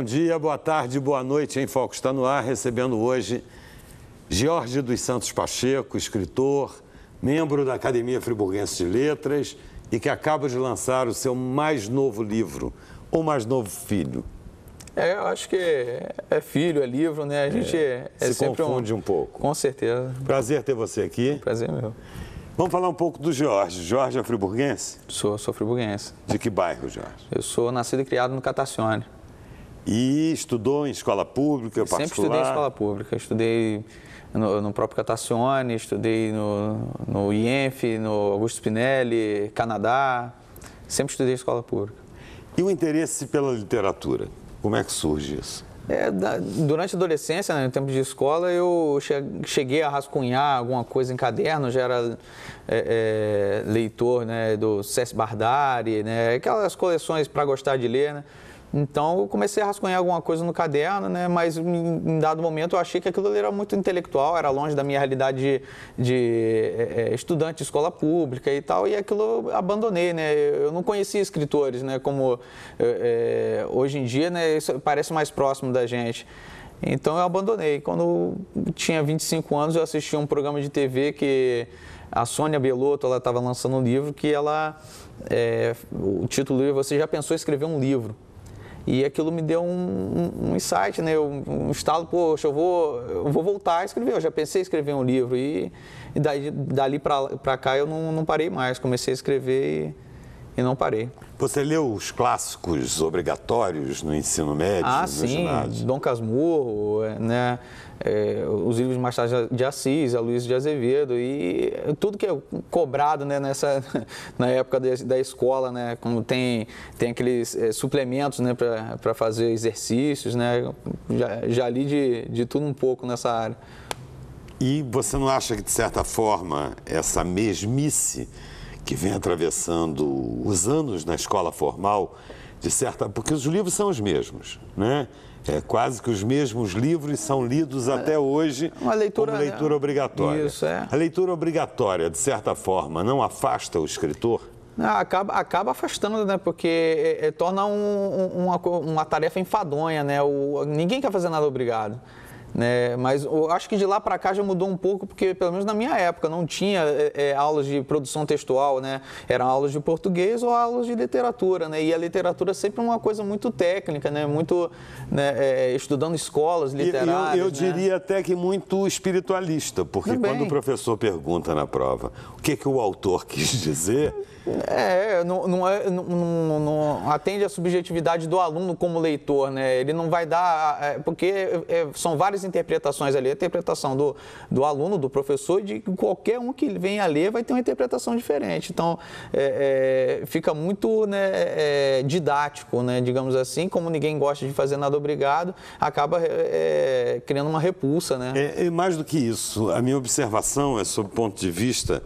Bom dia, boa tarde, boa noite. Em Foco está no ar, recebendo hoje Jorge dos Santos Pacheco, escritor, membro da Academia Friburguense de Letras e que acaba de lançar o seu mais novo livro, O Mais Novo Filho. É, eu acho que é filho, é livro, né? A é, gente é, é, se confunde um, um pouco. Com certeza. Prazer ter você aqui. Prazer meu. Vamos falar um pouco do Jorge. Jorge é friburguense? Sou, sou friburguense. De que bairro, Jorge? Eu sou nascido e criado no Catacione. E estudou em escola pública, particular? Sempre estudei em escola pública. Estudei no, no próprio Catacione, estudei no, no IENF, no Augusto Pinelli, Canadá. Sempre estudei em escola pública. E o interesse pela literatura? Como é que surge isso? É, durante a adolescência, né, no tempo de escola, eu cheguei a rascunhar alguma coisa em caderno, já era é, é, leitor né, do César Bardari, né, aquelas coleções para gostar de ler, né? Então eu comecei a rascunhar alguma coisa no caderno, né? Mas em dado momento eu achei que aquilo era muito intelectual, era longe da minha realidade de, de é, é, estudante de escola pública e tal, e aquilo eu abandonei, né? Eu não conhecia escritores, né? Como é, é hoje em dia, né? Isso parece mais próximo da gente. Então eu abandonei. Quando eu tinha 25 anos, eu assisti um programa de TV que a Sônia Belotto, ela estava lançando um livro que ela... É, o título do livro, você já pensou em escrever um livro? E aquilo me deu um, um insight, né? Um, um estalo, poxa, eu vou, eu vou voltar a escrever. Eu já pensei em escrever um livro e, e daí, dali para cá eu não, não parei mais. Comecei a escrever e, e não parei. Você leu os clássicos obrigatórios no ensino médio? Ah, sim. Ginásio? Dom Casmurro, é, né? é, os livros de Machado de Assis, a Luiz de Azevedo e tudo que é cobrado né, nessa, na época de, da escola, né, quando tem, tem aqueles é, suplementos né, para fazer exercícios, né, já, já li de, de tudo um pouco nessa área. E você não acha que, de certa forma, essa mesmice que vem atravessando os anos na escola formal de certa, porque os livros são os mesmos, né? É, quase que os mesmos livros são lidos é, até hoje é Uma leitura, como né? leitura obrigatória. Isso, é. A leitura obrigatória, de certa forma, não afasta o escritor? Acaba, acaba afastando, né? Porque é, é, torna um, um, uma, uma tarefa enfadonha, né? O, ninguém quer fazer nada obrigado. Né? Mas eu acho que de lá para cá já mudou um pouco, porque pelo menos na minha época não tinha é, é, aulas de produção textual, né? eram aulas de português ou aulas de literatura, né? e a literatura é sempre é uma coisa muito técnica, né? muito né, é, estudando escolas literárias. Eu, eu, né? eu diria até que muito espiritualista, porque quando o professor pergunta na prova o que, que o autor quis dizer, é, é, não, não, não, não, atende à subjetividade do aluno como leitor, né? Ele não vai dar. É, porque é, são várias interpretações ali. A interpretação do, do aluno, do professor, de qualquer um que venha ler vai ter uma interpretação diferente. Então, é, é, fica muito né, é, didático, né? Digamos assim, como ninguém gosta de fazer nada obrigado, acaba criando uma repulsa, né? É, mais do que isso, a minha observação é sobre o ponto de vista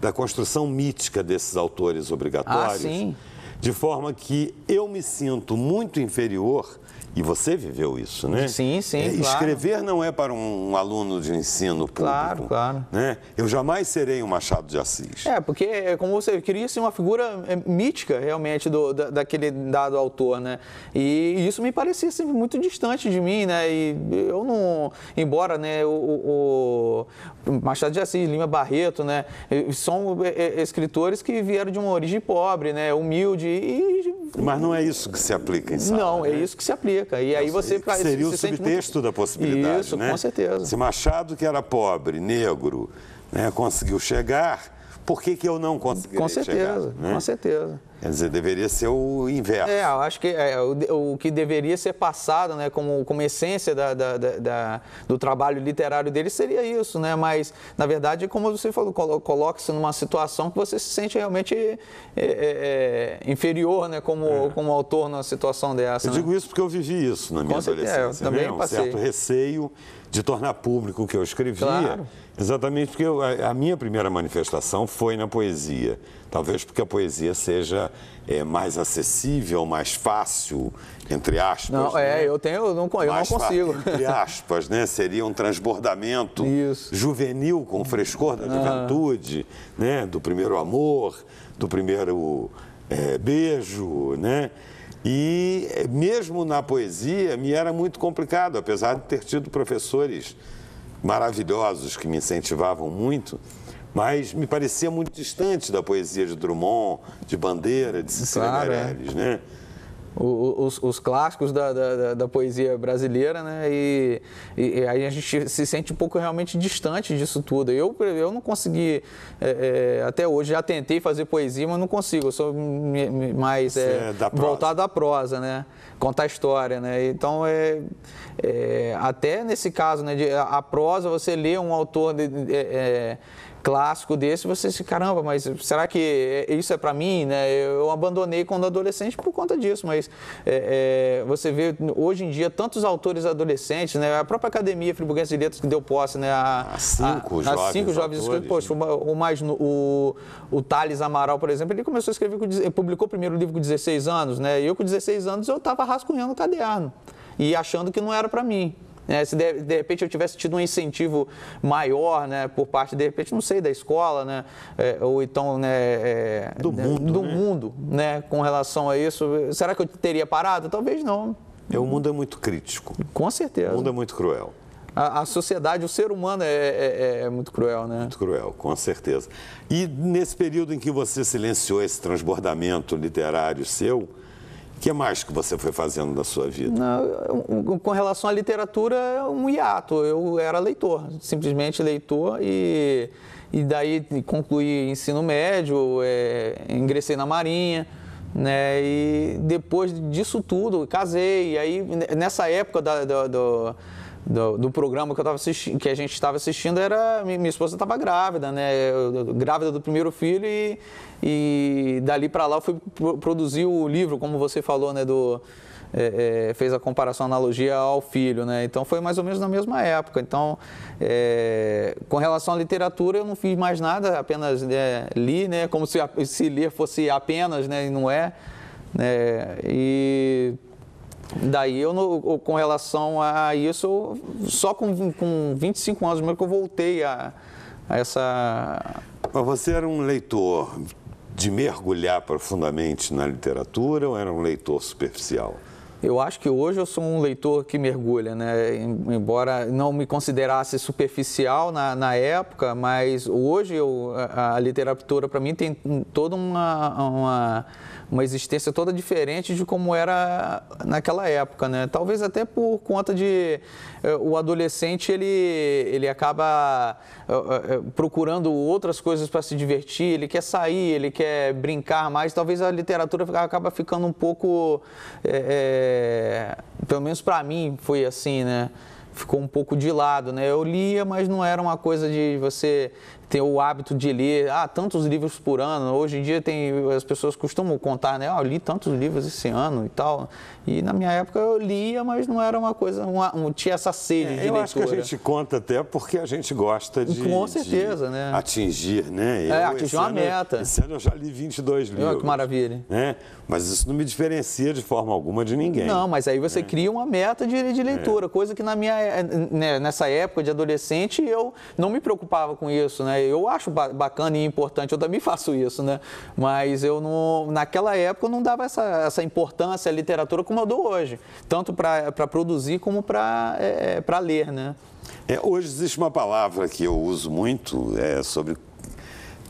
da construção mítica desses autores obrigatórios, ah, de forma que eu me sinto muito inferior e você viveu isso, né? Sim, sim. É, claro. Escrever não é para um, aluno de ensino público. Claro, claro. Né? Eu jamais serei um Machado de Assis. É, porque, é, como você queria ser uma figura é, mítica, realmente, do, da, daquele dado autor, né? E, e isso me parecia sempre assim, muito distante de mim, né? E eu não. Embora, né, o, o Machado de Assis, Lima Barreto, né? São é, escritores que vieram de uma origem pobre, né? Humilde e. Mas não é isso que se aplica em sala, Não, né? é isso que se aplica seca. E aí você Seria o se subtexto muito... da possibilidade, Isso, né? com certeza. Se Machado, que era pobre, negro, né, conseguiu chegar por que, que eu não conseguiria Com certeza, chegar, né? com certeza. Quer dizer, deveria ser o inverso. É, eu acho que é, o, o, que deveria ser passado né, como, como essência da, da, da, do trabalho literário dele seria isso, né? Mas, na verdade, como você falou, coloca-se numa situação que você se sente realmente é, é, é inferior né, como, é. como autor numa situação dessa. Eu né? digo isso porque eu vivi isso na minha Com adolescência. É, eu também né? um passei. certo receio de tornar público o que eu escrevia. Claro. Exatamente porque eu, a, a, minha primeira manifestação foi na poesia. Talvez porque a poesia seja é, mais acessível, mais fácil, entre aspas. Não, é, né? é, eu tenho, eu não, eu não consigo. entre aspas, né? Seria um transbordamento Isso. juvenil com o frescor da ah. juventude, ah. né? Do primeiro amor, do primeiro é, beijo, né? E mesmo na poesia me era muito complicado, apesar de ter tido professores maravilhosos que me incentivavam muito, mas me parecia muito distante da poesia de Drummond, de Bandeira, de Cecília claro, é. Meirelles, é. né? os, os clássicos da, da, da, poesia brasileira, né? E, e, aí a gente se sente um pouco realmente distante disso tudo. Eu, eu não consegui, é, é, até hoje, já tentei fazer poesia, mas não consigo. Eu sou mais é, é voltado à prosa, né? Contar história, né? Então, é, é, até nesse caso, né? De, a, a prosa, você lê um autor... De, de, é, clássico desse, você se caramba, mas será que isso é para mim? Né? Eu abandonei quando adolescente por conta disso, mas é, é, você vê hoje em dia tantos autores adolescentes, né? a própria Academia Friburguense de Letras que deu posse né? a, cinco a, jovens, a cinco jovens autores, poxa, o, mais, o, o Thales Amaral, por exemplo, ele começou a escrever, publicou o primeiro livro com 16 anos, né? eu com 16 anos eu estava rascunhando o caderno e achando que não era para mim. Né? Se de, de, repente eu tivesse tido um incentivo maior, né, por parte, de repente, não sei, da escola, né, é, ou então né, é, do, né, mundo, do né? mundo, né, com relação a isso, será que eu teria parado? Talvez não. É, o mundo é muito crítico. Com certeza. O mundo é muito cruel. A, a, sociedade, o ser humano é, é, é, é muito cruel, né? Muito cruel, com certeza. E nesse período em que você silenciou esse transbordamento literário seu, o que mais que você foi fazendo na sua vida? Não, com relação à literatura, é um hiato. Eu era leitor, simplesmente leitor e, e daí concluí ensino médio, é, ingressei na Marinha. Né? E depois disso tudo, casei. E aí, nessa época da, da, da do, do, programa que, eu tava que a gente estava assistindo era. Minha esposa estava grávida, né? grávida do primeiro filho e, e dali para lá eu fui produzir o livro, como você falou, né? Do, é, é, fez a comparação, analogia ao filho, né? Então foi mais ou menos na mesma época. Então, é, com relação à literatura, eu não fiz mais nada, apenas né, li, né? Como se, se ler fosse apenas, né? E não é. Né? E Daí eu, no, com relação a isso, só com, com 25 anos mesmo que eu voltei a, a essa. Mas você era um leitor de mergulhar profundamente na literatura ou era um leitor superficial? Eu acho que hoje eu sou um leitor que mergulha, né? Embora não me considerasse superficial na, na época, mas hoje eu, a, a literatura para mim tem toda uma, uma uma existência toda diferente de como era naquela época, né? Talvez até por conta de eh, o adolescente ele ele acaba eh, eh, procurando outras coisas para se divertir, ele quer sair, ele quer brincar mais. Talvez a literatura acaba ficando um pouco, é, é, pelo menos para mim foi assim, né? ficou um pouco de lado, né? Eu lia, mas não era uma coisa de você ter o hábito de ler ah, tantos livros por ano. Hoje em dia tem, as pessoas costumam contar, né? Ah, eu li tantos livros esse ano e tal. E na minha época eu lia, mas não era uma coisa, uma, não tinha essa sede é, de eu leitura. Eu acho que a gente conta até porque a gente gosta de, Com certeza, de né? atingir, né? Eu, é, atingir uma ano, meta. Esse ano eu já li 22 livros. Olha que maravilha. Né? Mas isso não me diferencia de forma alguma de ninguém. Não, mas aí você né? cria uma meta de, de leitura, é. coisa que na minha, eh, né, nessa época de adolescente eu não me preocupava com isso, né? Né? Eu acho bacana e importante, eu também faço isso, né? Mas eu não, naquela época eu não dava essa, essa importância à literatura como eu dou hoje, tanto para produzir como para é, é ler, né? É, hoje existe uma palavra que eu uso muito é, sobre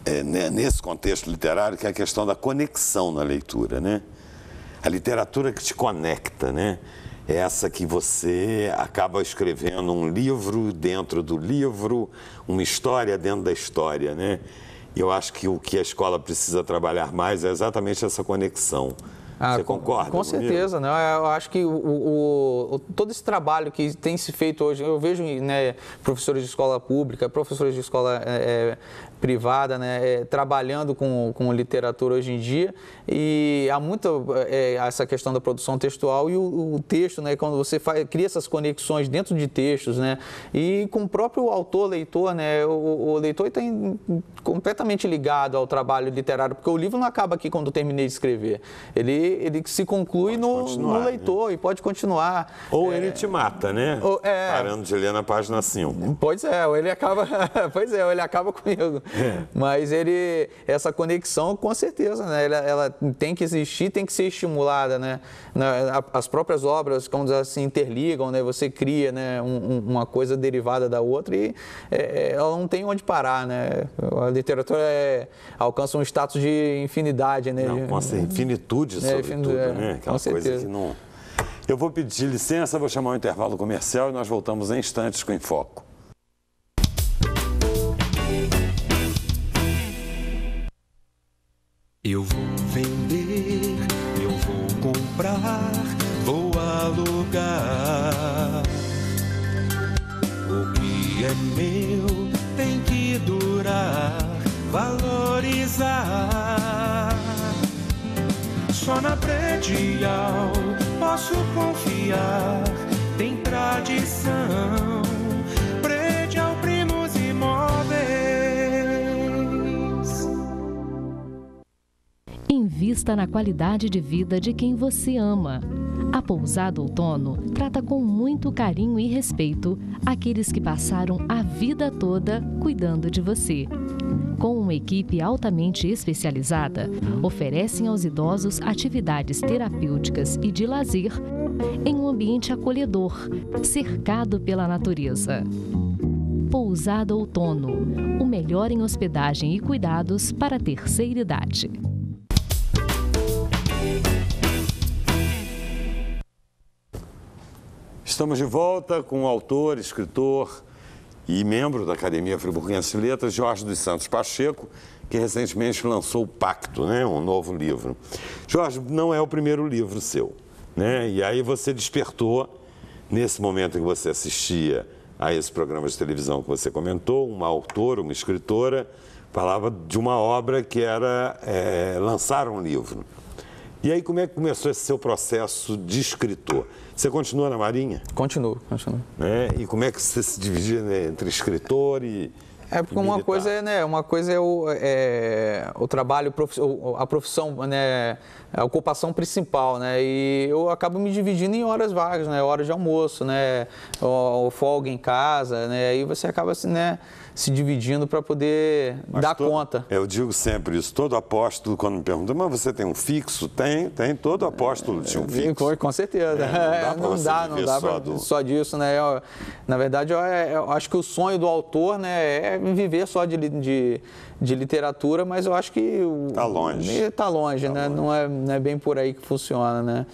é, né, nesse contexto literário que é a questão da conexão na leitura, né? A literatura que te conecta, né? É essa que você acaba escrevendo um livro dentro do livro, uma história dentro da história, né? E eu acho que o que a escola precisa trabalhar mais é exatamente essa conexão. Ah, você concorda? Com certeza, né? Eu acho que o, o, todo esse trabalho que tem se feito hoje, eu vejo né, professores de escola pública, professores de escola é, é privada, né, é, trabalhando com, com literatura hoje em dia e há muito é, é, essa questão da produção textual e o, o texto, né, quando você faz, cria essas conexões dentro de textos, né, e com o próprio autor, leitor, né, o, o leitor está completamente ligado ao trabalho literário, porque o livro não acaba aqui quando eu terminei de escrever, ele, ele se conclui no, no, né? leitor né? e pode continuar. Ou é... ele te mata, né, ou, é... parando de ler na página 5. Pois é, ou ele acaba, pois é, ele acaba comigo. Mas ele, essa conexão, com certeza, né? Ela, ela, tem que existir, tem que ser estimulada, né? As próprias obras, como elas assim, se interligam, né? Você cria, né? Um, uma coisa derivada da outra e é, é, ela não tem onde parar, né? A literatura é, alcança um status de infinidade, né? Não, com essa é. infinitude, é, sobretudo, é, né? Aquela coisa que não... Eu vou pedir licença, vou chamar um intervalo comercial e nós voltamos em instantes com o Foco. Eu vou vender, eu vou comprar, vou alugar. O que é meu tem que durar, valorizar. Só na predial posso confiar, tem tradição. vista na qualidade de vida de quem você ama. A Pousada Outono trata com muito carinho e respeito aqueles que passaram a vida toda cuidando de você. Com uma equipe altamente especializada, oferecem aos idosos atividades terapêuticas e de lazer em um ambiente acolhedor, cercado pela natureza. Pousada Outono, o melhor em hospedagem e cuidados para a terceira idade. Estamos de volta com o autor, escritor e membro da Academia Friburguense de Letras, Jorge dos Santos Pacheco, que recentemente lançou o Pacto, né? um novo livro. Jorge, não é o primeiro livro seu. Né? E aí você despertou, nesse momento que você assistia a esse programa de televisão que você comentou, uma autora, uma escritora, falava de uma obra que era é, lançar um livro. E aí, como é que começou esse seu processo de escritor? Você continua na Marinha? Continuo, continuo. Né? E como é que você se dividia né, entre escritor e. É porque uma coisa é, né, uma coisa é o, é, o trabalho, a profissão, né, a ocupação principal, né, e eu acabo me dividindo em horas vagas, né, horas de almoço, né, o folga em casa, né, e você acaba assim, né, se dividindo para poder mas dar todo, conta. Eu digo sempre isso, todo apóstolo, quando me perguntam, mas você tem um fixo? Tem, tem, todo apóstolo tinha um é, fixo. Com, certeza. É, não dá, é, não dá, só, pra, do... só disso, né? Eu, na verdade, eu, é, eu, acho que o sonho do autor né, é viver só de, de, de literatura, mas eu acho que... Está longe. Está longe, tá né? Longe. Não, é, não é bem por aí que funciona, né?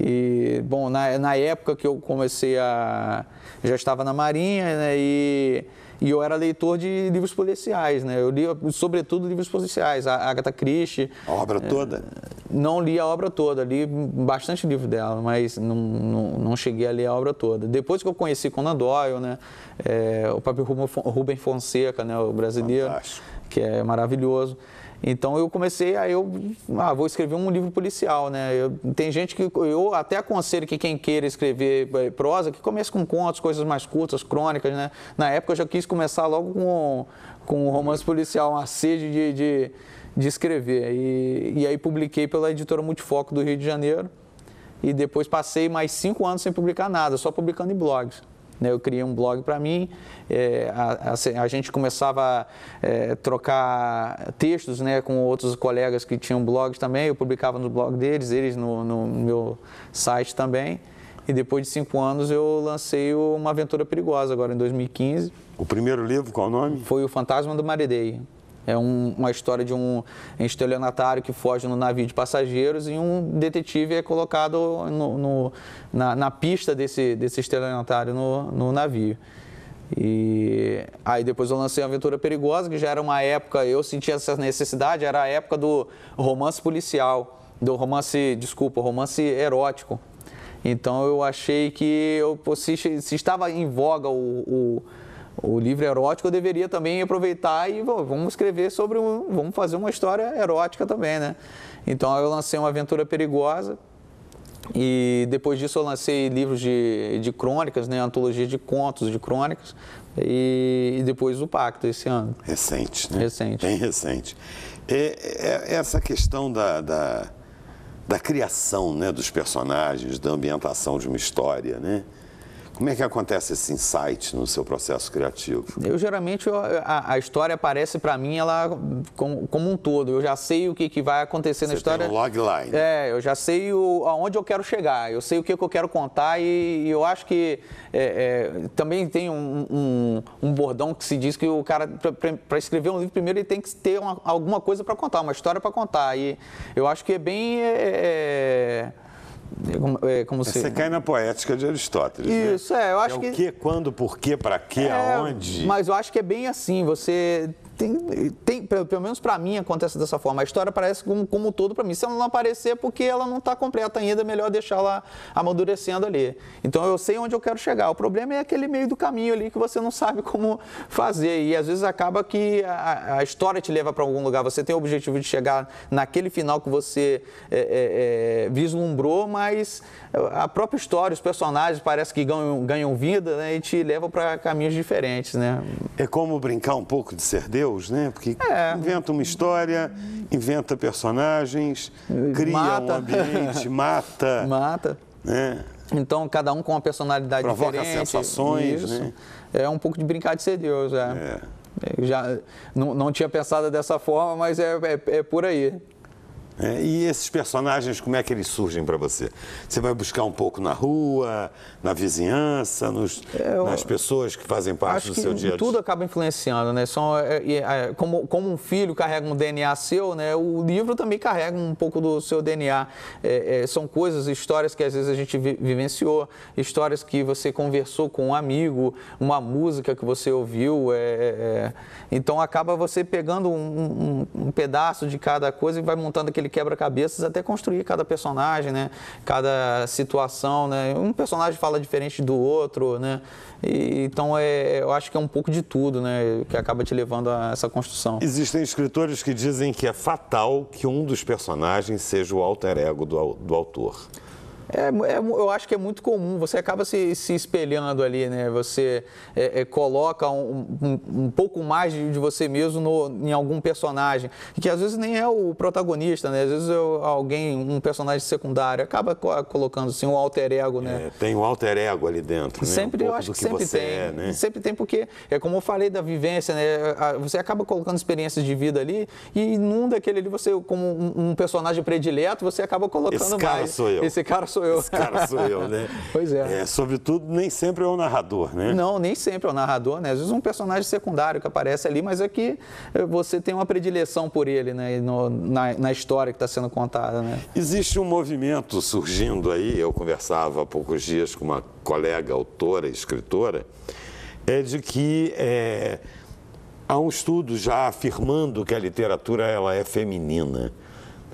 E, bom, na, na época que eu comecei a. já estava na Marinha, né? E e eu era leitor de livros policiais, né? Eu lia sobretudo, livros policiais. A Agatha Christie. A obra é, toda? Não li a obra toda, li bastante livro dela, mas não, não, não cheguei a ler a obra toda. Depois que eu conheci Conan Doyle, né? É, o próprio Rubem Fonseca, né? O brasileiro, Fantástico. que é maravilhoso. Então eu comecei, aí eu ah, vou escrever um livro policial, né? Eu, tem gente que eu até aconselho que quem queira escrever é, prosa, que comece com contos, coisas mais curtas, crônicas, né? Na época eu já quis começar logo com, com um romance policial, uma sede de, de, de escrever. E, e aí publiquei pela editora Multifoco do Rio de Janeiro e depois passei mais cinco anos sem publicar nada, só publicando em blogs. Né? Eu criei um blog para mim, é, a, a, a, gente começava a é, trocar textos né, com outros colegas que tinham blogs também, eu publicava no blog deles, eles no, no meu site também. E depois de cinco anos eu lancei Uma Aventura Perigosa, agora em 2015. O primeiro livro, qual o nome? Foi O Fantasma do Maridei. É um, uma história de um estelionatário que foge no navio de passageiros e um detetive é colocado no, no, na, na, pista desse, desse estelionatário no, no navio. E aí depois eu lancei a Aventura Perigosa, que já era uma época, eu sentia essa necessidade, era a época do romance policial, do romance, desculpa, romance erótico. Então eu achei que eu, se, se estava em voga o, o o livro erótico eu deveria também aproveitar e bom, vamos escrever sobre um, vamos fazer uma história erótica também, né? Então eu lancei uma aventura perigosa e depois disso eu lancei livros de, de crônicas, né? Antologia de contos, de crônicas e, e depois o Pacto esse ano. Recente, né? Recente. Bem recente. É, essa questão da, da, da criação, né, dos personagens, da ambientação de uma história, né? Como é que acontece esse insight no seu processo criativo? Eu geralmente eu, a, a, história aparece para mim ela como, como, um todo. Eu já sei o que, que vai acontecer Você na história. Tem um logline. É, eu já sei o, aonde eu quero chegar. Eu sei o que, que eu quero contar e, e eu acho que é, é, também tem um, um, um, bordão que se diz que o cara para escrever um livro primeiro ele tem que ter uma, alguma coisa para contar, uma história para contar. E eu acho que é bem é, é é como, é como Você se... cai na poética de Aristóteles. Né? Isso, né? é. Eu acho é que... O que, quando, por quê, para quê, é, aonde. Mas eu acho que é bem assim. Você tem, tem pelo, pelo menos para mim acontece dessa forma. A história parece como, como um todo para mim. Se ela não aparecer é porque ela não está completa ainda, é melhor deixar ela amadurecendo ali. Então eu sei onde eu quero chegar. O problema é aquele meio do caminho ali que você não sabe como fazer e às vezes acaba que a, a história te leva para algum lugar. Você tem o objetivo de chegar naquele final que você é, é, é, vislumbrou, mas a própria história, os personagens parece que ganham, ganham vida né, e te levam para caminhos diferentes, né? É como brincar um pouco de ser Deus Deus, né? Porque é. inventa uma história, inventa personagens, cria mata. um ambiente, mata. Mata. Né? Então, cada um com uma personalidade Provoca diferente. Provoca sensações, Isso. né? É um pouco de brincar de ser Deus, é. é. já não, não tinha pensado dessa forma, mas é, é, é por aí. É, e esses personagens, como é que eles surgem para você? Você vai buscar um pouco na rua, na vizinhança, nos, é, eu, nas pessoas que fazem parte do seu dia a dia? Tudo acaba influenciando, né? São, é, é, é como, como um filho carrega um DNA seu, né? O livro também carrega um pouco do seu DNA. É, são coisas, histórias que às vezes a gente vi, vivenciou, histórias que você conversou com um amigo, uma música que você ouviu. Então acaba você pegando um, um, um pedaço de cada coisa e vai montando aquele aquele quebra-cabeças até construir cada personagem, né? Cada situação, né? Um personagem fala diferente do outro, né? E, então, é, eu acho que é um pouco de tudo, né? Que acaba te levando a essa construção. Existem escritores que dizem que é fatal que um dos personagens seja o alter ego do, do autor. É, é, é eu acho que é muito comum, você acaba se, se espelhando ali, né? Você é, é coloca um, um, um, pouco mais de, de você mesmo no, em algum personagem, que às vezes nem é o protagonista, né? Às vezes é alguém, um personagem secundário, acaba colocando assim um alter ego, né? É, tem um alter ego ali dentro, né? Sempre, um eu acho que, que sempre tem, né? sempre tem porque, é como eu falei da vivência, né? Você acaba colocando experiências de vida ali e inunda aquele ali, você como um, personagem predileto, você acaba colocando Esse mais. Cara sou eu. Esse cara sou eu. Esse cara sou eu, né? pois é. é. Sobretudo, nem sempre é o narrador, né? Não, nem sempre é o narrador, né? Às vezes um personagem secundário que aparece ali, mas é que eh, você tem uma predileção por ele, né? No, na, na história que está sendo contada, né? Existe um movimento surgindo aí, eu conversava há poucos dias com uma colega autora, escritora, é de que é, há um estudo já afirmando que a literatura ela é feminina.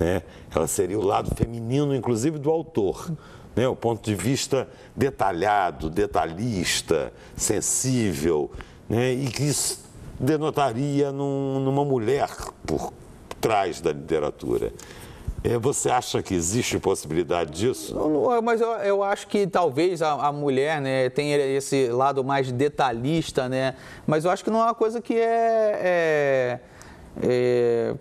Né? Ela seria o lado feminino, inclusive, do autor. Né? O ponto de vista detalhado, detalhista, sensível, né? e que isso denotaria num, numa mulher por trás da literatura. É, você acha que existe possibilidade disso? Não, é, mas eu, eu, acho que talvez a, a, mulher né, tenha esse lado mais detalhista, né? Mas eu acho que não é uma coisa que é, é é,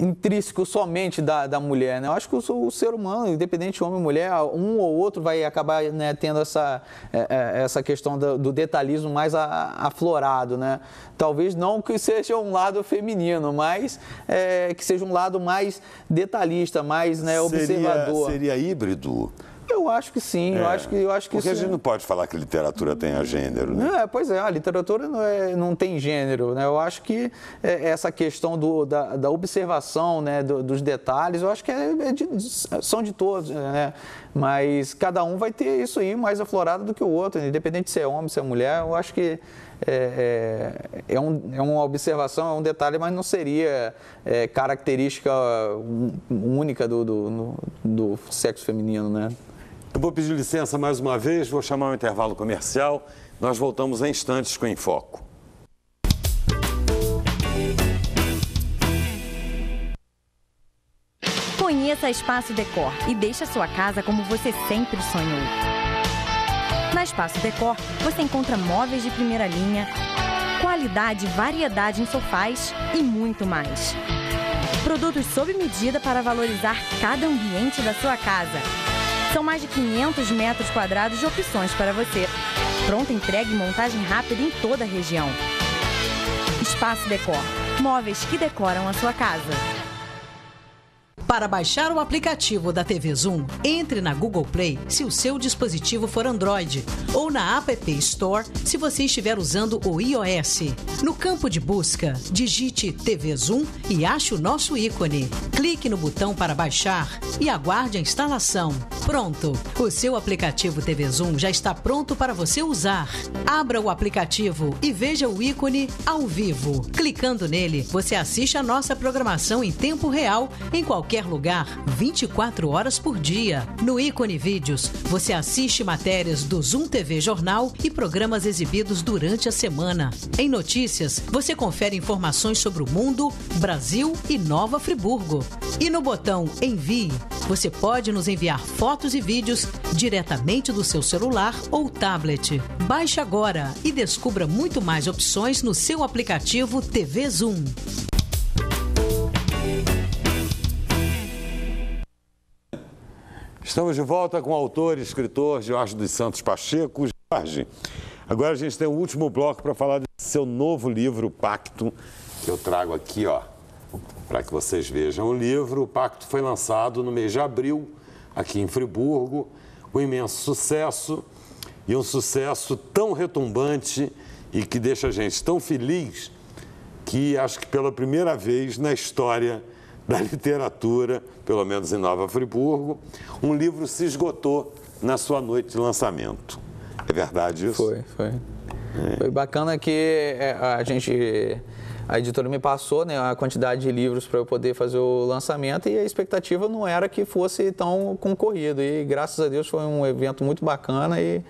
intrínseco somente da, da mulher. Né? Eu acho que o, o ser humano, independente homem ou mulher, um ou outro vai acabar né, tendo essa, é, é, essa questão do, do detalhismo mais a, aflorado. Né? Talvez não que seja um lado feminino, mas é, que seja um lado mais detalhista, mais né, observador. Seria, seria híbrido. Eu acho que sim, é. eu acho que, eu acho que Porque isso... a gente não pode falar que literatura tem gênero, né? É, pois é, a literatura não, é, não tem gênero, né? Eu acho que é, essa questão do, da, da observação, né, do, dos detalhes, eu acho que é, é de, são de todos, né? Mas cada um vai ter isso aí mais aflorado do que o outro, né? independente se é homem, se é mulher, eu acho que é, é, é, um, é, uma observação, é um detalhe, mas não seria é, característica única do, do, do, do sexo feminino, né? Eu vou pedir licença mais uma vez, vou chamar um intervalo comercial. Nós voltamos em instantes com Enfoco. Conheça a Espaço Decor e deixe a sua casa como você sempre sonhou. Na Espaço Decor, você encontra móveis de primeira linha, qualidade e variedade em sofás e muito mais. Produtos sob medida para valorizar cada ambiente da sua casa são mais de 500 metros quadrados de opções para você. Pronta entrega e montagem rápida em toda a região. Espaço Decor. Móveis que decoram a sua casa. Para baixar o aplicativo da TV Zoom, entre na Google Play se o seu dispositivo for Android ou na App Store se você estiver usando o iOS. No campo de busca, digite TV Zoom e ache o nosso ícone. Clique no botão para baixar e aguarde a instalação. Pronto! O seu aplicativo TV Zoom já está pronto para você usar. Abra o aplicativo e veja o ícone ao vivo. Clicando nele, você assiste a nossa programação em tempo real em qualquer qualquer lugar, 24 horas por dia. No Ícone Vídeos, você assiste matérias do Zoom TV Jornal e programas exibidos durante a semana. Em notícias, você confere informações sobre o mundo, Brasil e Nova Friburgo. E no botão Envie, você pode nos enviar fotos e vídeos diretamente do seu celular ou tablet. Baixe agora e descubra muito mais opções no seu aplicativo TV Zoom. Estamos de volta com o autor e escritor Jorge dos Santos Pacheco. Jorge, agora a gente tem o último bloco para falar do seu novo livro, Pacto, que eu trago aqui, ó, para que vocês vejam o livro. O Pacto foi lançado no mês de abril, aqui em Friburgo, um imenso sucesso e um sucesso tão retumbante e que deixa a gente tão feliz que acho que pela primeira vez na história da literatura, pelo menos em Nova Friburgo, um livro se esgotou na sua noite de lançamento. É verdade isso? Foi, foi. É. Foi bacana que é, a gente a editora me passou né, a quantidade de livros para eu poder fazer o lançamento e a expectativa não era que fosse tão concorrido. E graças a Deus foi um evento muito bacana e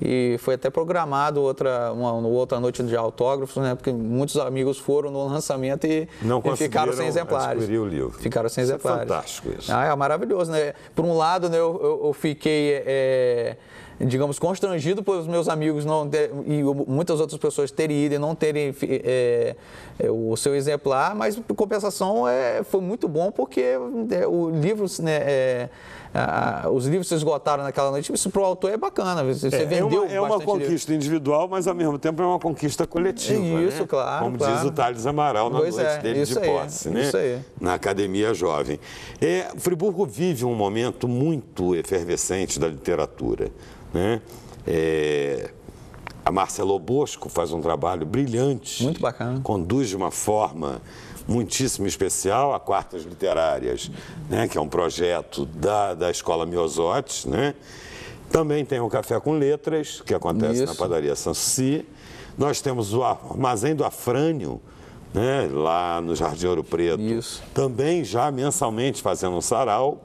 e foi até programado outra, uma, outra noite de autógrafos, né? Porque muitos amigos foram no lançamento e, e ficaram sem exemplares. o livro. Ficaram sem isso é exemplares. É fantástico isso. Ah, é maravilhoso, né? Por um lado, né, eu, eu, eu fiquei. É, digamos, constrangido pelos meus amigos não ter, e muitas outras pessoas terem ido e não terem é, é, o seu exemplar, mas, por compensação, é, foi muito bom porque né, o livro né, é, ah, os livros se esgotaram naquela noite. Isso para o autor é bacana. Você é, é vendeu É uma, é uma conquista livro. individual, mas ao mesmo tempo é uma conquista coletiva. Isso, né? claro. Como claro. diz o Thales Amaral na pois noite é, dele de aí, posse, né? Isso aí. Na Academia Jovem. É, Friburgo vive um momento muito efervescente da literatura. Né? É, a Marcelo Bosco faz um trabalho brilhante. Muito bacana. Conduz de uma forma muitíssimo especial, a Quartas Literárias, né, que é um projeto da, da Escola Miosotes. Né? Também tem o Café com Letras, que acontece Isso. na padaria Sanssouci. Nós temos o Armazém do Afrânio, né, lá no Jardim Ouro Preto. Isso. Também já mensalmente fazendo um sarau.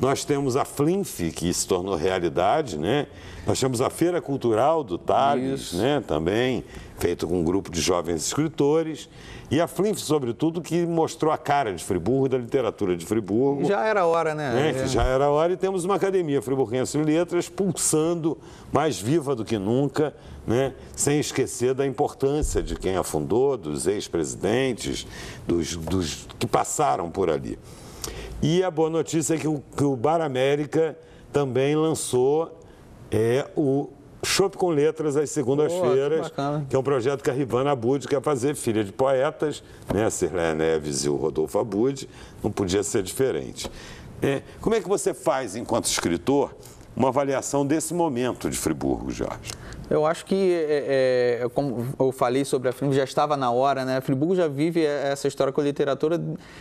Nós temos a Flinf, que se tornou realidade, né? Nós temos a Feira Cultural do Tales, né? Também, feito com um grupo de jovens escritores. E a Flinf, sobretudo, que mostrou a cara de Friburgo, da literatura de Friburgo. Já era hora, né? né? É. Já era hora e temos uma academia friburguense de letras pulsando, mais viva do que nunca, né? sem esquecer da importância de quem afundou, dos ex-presidentes, dos, dos que passaram por ali. E a boa notícia é que o, que o Bar América também lançou é, o Chopp com Letras às segundas-feiras, que, que, é um projeto que a Rivana Abud quer fazer, filha de poetas, né? a Cirlé Neves e o Rodolfo Abud, não podia ser diferente. É, como é que você faz, enquanto escritor, uma avaliação desse momento de Friburgo, Jorge? Eu acho que, é, é, como eu falei sobre a Friburgo, já estava na hora, né? A Friburgo já vive é, é essa história com a literatura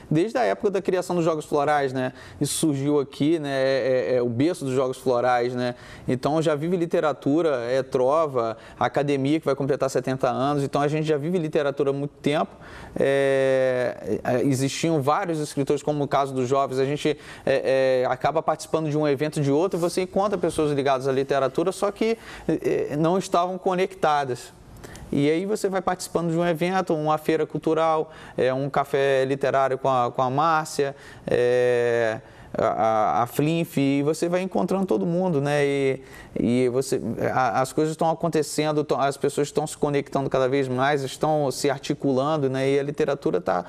desde a época da criação dos Jogos Florais, né? Isso surgiu aqui, né? É, é, é o berço dos Jogos Florais, né? Então já vive literatura, é Trova, Academia, que vai completar 70 anos. Então a gente já vive literatura há muito tempo. existiam vários escritores, como o caso dos jovens. A gente acaba participando de um evento de outro e você encontra pessoas ligadas à literatura, só que não estavam conectadas. E aí você vai participando de um evento, uma feira cultural, é, um café literário com a, com a Márcia, é, a, a Flinf, e você vai encontrando todo mundo, né? E, e você, a, as coisas estão acontecendo, tão, as pessoas estão se conectando cada vez mais, estão se articulando, né? E a literatura está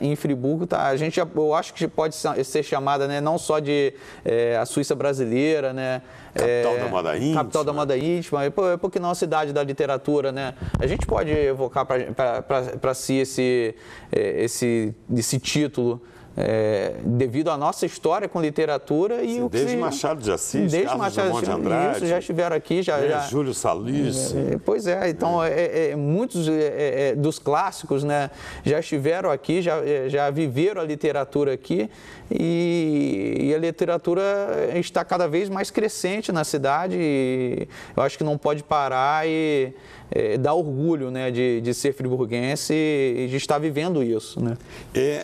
em Friburgo, tá? A gente, eu acho que pode ser chamada, né? Não só de é, a Suíça brasileira, né? Capital é, da Moda Íntima. Capital da Moda Íntima, é porque por é não a cidade da literatura, né? A gente pode evocar para si esse, eh, esse, esse título é, devido à nossa história com literatura e Sim, o que desde Machado de Assis, desde Carlos Machado de Andrade, isso, já estiveram aqui, já, é, já... Júlio Salice. É, é, pois é, então né. é, é. muitos é, dos clássicos, né, já estiveram aqui, já, já viveram a literatura aqui e, e, a literatura está cada vez mais crescente na cidade. E eu acho que não pode parar e dar orgulho, né, de, de ser friburguense e de estar vivendo isso, né?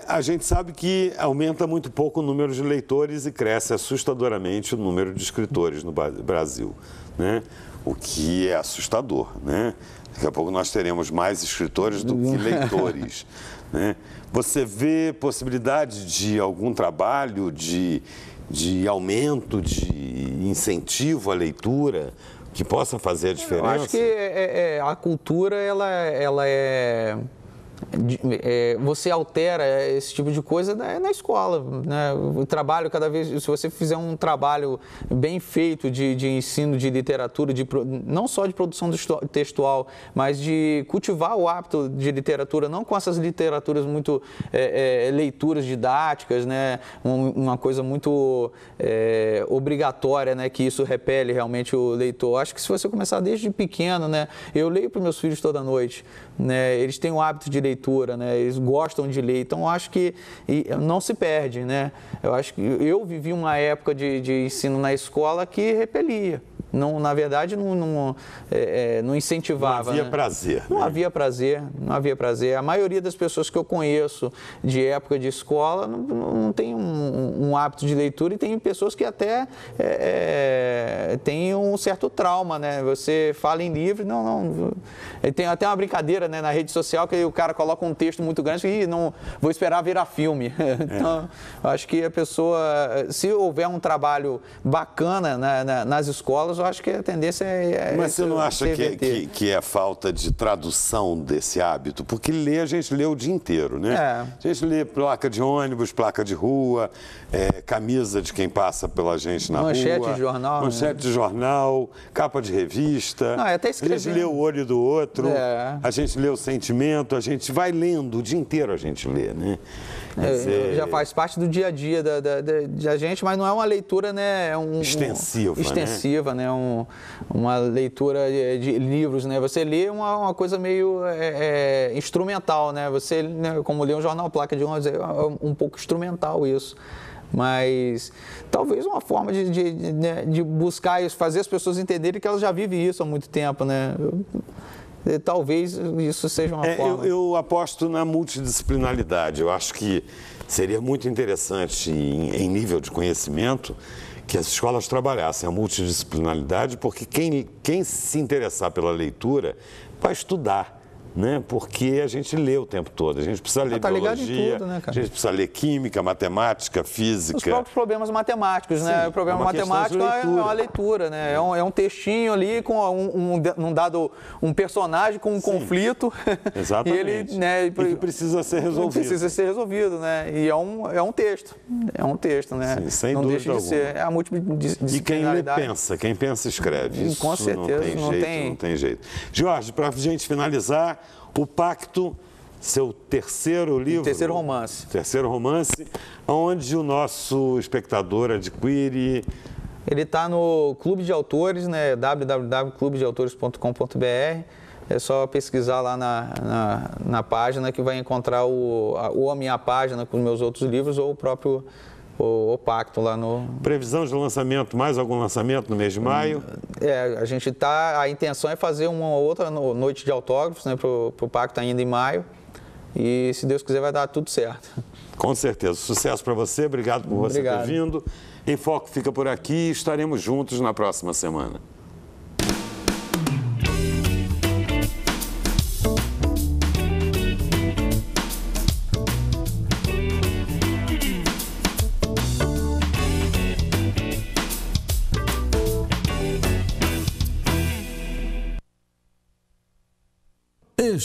a gente sabe que aumenta muito pouco o número de leitores e cresce assustadoramente o número de escritores no Brasil, né? o que é assustador. Né? Daqui a pouco nós teremos mais escritores do que leitores. né? Você vê possibilidade de algum trabalho de, de aumento, de incentivo à leitura? que possa fazer a diferença? Eu acho que é, é, é, a cultura ela, ela é é, você altera esse tipo de coisa na, na, escola. Né? O trabalho, cada vez, se você fizer um trabalho bem feito de, de ensino de literatura, de, não só de produção textual, mas de cultivar o hábito de literatura, não com essas literaturas muito é, é, leituras didáticas, né? Um, uma coisa muito é, obrigatória, né? que isso repele realmente o leitor. Acho que se você começar desde pequeno, né? eu leio para meus filhos toda noite, né? Eles têm o hábito de leitura, né? Eles gostam de ler, então acho que não se perde, né? Eu acho que eu vivi uma época de, de ensino na escola que repelia. Não, na verdade, não, não, é, é, não incentivava. Não havia né? prazer. Não né? havia prazer, não havia prazer. A maioria das pessoas que eu conheço de época de escola não, não tem um, um hábito de leitura e tem pessoas que até é, é, têm um certo trauma, né? Você fala em livro, não, não. Tem até uma brincadeira né, na rede social que o cara coloca um texto muito grande e não vou esperar virar filme. Então, é. acho que a pessoa, se houver um trabalho bacana na, né, na, né, nas escolas, eu acho que a tendência é. é Mas você não acha que, é que, que, é falta de tradução desse hábito? Porque ler a gente lê o dia inteiro, né? É. A gente lê placa de ônibus, placa de rua, é, camisa de quem passa pela gente na manchete rua. De jornal, manchete né? de jornal. capa de revista. Não, é até escrever. A gente lê o olho do outro. É. A gente lê o sentimento, a gente vai lendo, o dia inteiro a gente lê, né? é, é... Já faz parte do dia a dia da, da, da, da, gente, mas não é uma leitura, né? É um, extensiva. Um, extensiva, né? né? Um, uma leitura de, de, livros, né? Você lê uma, uma coisa meio é, é instrumental, né? Você, né, como lê um jornal placa de ônibus, é, é um pouco instrumental isso mas talvez uma forma de, de, de, né, de buscar isso, fazer as pessoas entenderem que elas já vivem isso há muito tempo, né? Eu talvez isso seja uma é, forma. Eu, eu, aposto na multidisciplinaridade. Eu acho que seria muito interessante, em, em nível de conhecimento, que as escolas trabalhassem a multidisciplinaridade, porque quem, quem se interessar pela leitura vai estudar né? Porque a gente lê o tempo todo. A gente precisa tá ler tá biologia, tudo, né, a gente precisa ler química, matemática, física. Os próprios problemas matemáticos, né? o problema é matemático é uma leitura, né? É um, é um textinho ali com um, um, um, dado, um personagem com um Sim, conflito. Exatamente. e ele, né, e que precisa ser resolvido. Precisa ser resolvido, né? E é um, é um texto, é um texto, né? Sim, sem não dúvida deixa de alguma. ser, é a multidisciplinaridade. E quem lê pensa, quem pensa escreve. Isso com certeza, não tem, não jeito, tem... não tem jeito. Jorge, para a gente finalizar, o Pacto, seu terceiro livro. terceiro romance. Terceiro romance, onde o nosso espectador adquire. Ele está no Clube de Autores, né? www.clubedeautores.com.br. É só pesquisar lá na, na, na página que vai encontrar o, a, ou a minha página com os meus outros livros ou o próprio o, o pacto lá no. Previsão de lançamento, mais algum lançamento no mês de maio? É, a gente tá. A intenção é fazer uma ou outra noite de autógrafos, né, pro, pacto ainda em maio. E se Deus quiser, vai dar tudo certo. Com certeza. Sucesso para você, obrigado por obrigado. você ter vindo. Em Foco fica por aqui e estaremos juntos na próxima semana.